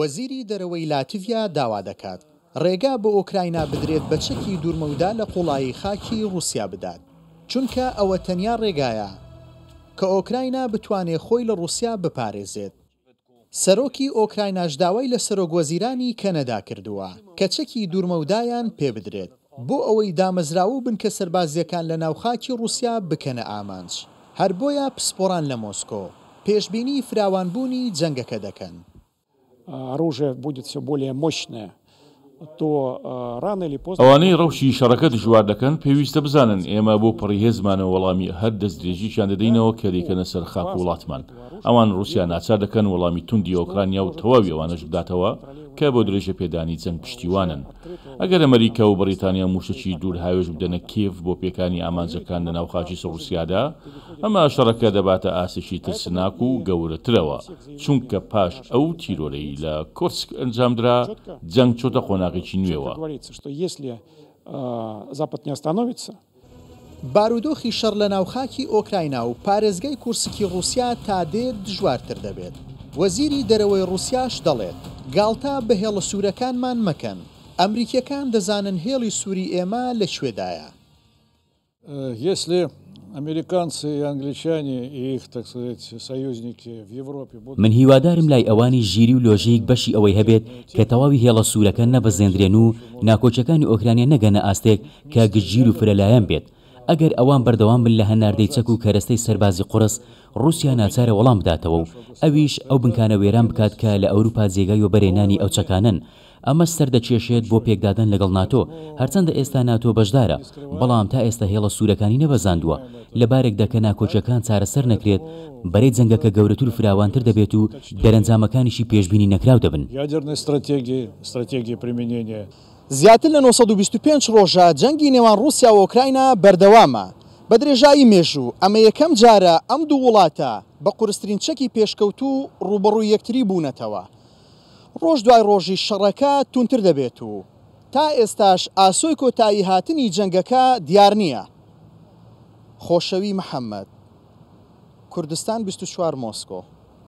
وەزیری دەرەوەی لاتیڤیا داوا دەکات ڕێگا بە ئۆکراینا بدرێت بەچەکی دوورمەودا لە قوڵایی خاکی رووسیا بدات چونکە ئەوە تەنیا ڕێگایە کە ئۆکراینا بتوانێت خۆی لە رووسیا بپارێزێت سەرۆکی ئۆکرایناش داوای لە سەرۆگوەزیرانی کەنەدا کردووە کە چەکی دوورمەودایان پێ بدرێت بۆ ئەوەی دامەزراوە بن کە سەربازیەکان لە ناوخاکی رووسیا بکەنە ئامانج هەر بۆیە پسپۆران لە مۆسکۆ پێشببینی فراوانبوونی جەنگەکە دەکەن. оружие будет все более мощное. ئەوانەی ڕەوشی شەڕەکە دژوار دەکەن پێویستە بزانن ئێمە بۆ پڕیهێزمانە وەڵامی هەر دەست درێژیان دەدەینەوە کەریکەنە سەر خاک وڵاتمان ئەوان رووسیا ناچار دەکەن وەڵامی توندی ئۆکرانیا و تەواوی ئەوانەش بداتەوە کە بۆ درێژە پێدانی جەنگ پشتیوانن ئەگەر ئەمریکا و بریتانیا موشەی دوور هاوێژ بدەنە کێف بۆ پێکانی ئامانجەکان لە ناوخاچی سڕوسیادا ئەمە شەڕەکە دەباتە ئاسێکی ترسناک و گەورەترەوە چونکە پاش ئەو تیرۆرەی لە کورسک ئەنجامدرا جەنگ چۆتە خۆناغێکی نوێەوە زاپت نیاستانۆویسە. بارودۆخی شەڕ لە ناوخاکی ئۆکراینا و پارێزگای کورسکی رووسیا تا دێت دژوارتر دەبێت. وەزیری دەرەوەی رووسیاش دەڵێت گالتا بە هێڵە سوورەکانمان مەکەن ئەمریکیەکان دەزانن هێڵی سووری ئێمە لەکوێدایە если американцы и англичане и их так сказать союзники в Европе будут... من هیوادارم لای ئەوانی ژیری و لۆژیک بەشی ئەوەی هەبێت کە تەواوی هێڵە سوورەکە نەبەزێندرێن و ناکۆچەکانی ئۆکرانیا نەگەنە ئاستێک کە گژیر و فرەلایەن بێت ئەگەر ئەوان بەردەوام بن لە هەناردەی چەک و کەرەستەی سەربازی قرس رووسیا ناچارە وەڵام بداتەوە و ئەویش ئەو بنکانە وێران بکات کە لە ئەوروپا جێگای و بەرێنانی ئەو چەکانن ئەمە سەردەچێشێت بۆ پێکدادن لەگەڵ ناتۆ هەرچەندە ئێستا ناتۆ بەشدارە بەڵام تا ئێستا هێڵە سوورەکانی نەبەزاندووە لەبارێک دەکە ناکۆچەکان چارەسەر نەکرێت بەرەی جەنگەکە گەورەتور فراوانتر دەبێت و دەرەنجامەکانیشی پێشببینی نەکراو دەبن یاجرنە استراتێگی استراتێگی پرمێنێنێ زیاتر لە 1925 ڕۆژە جەنگی نێوان رووسیا و ئۆکراینە بەردەوامە بە درێژایی مێژوو ئەمە یەکەم جارە ئەم دوو وڵاتە بە قورسترین چەکی پێشکەوتو ڕوبڕوو یەکتری بوونەتەوە ڕۆژ دوای ڕۆژی شەڕەکە تونتر دەبێت و تا ئێستاش ئاسۆی کۆتایی هاتنی جەنگەکە دیار نییە خۆشەوی محەممەد کوردستان 24 مۆسکۆ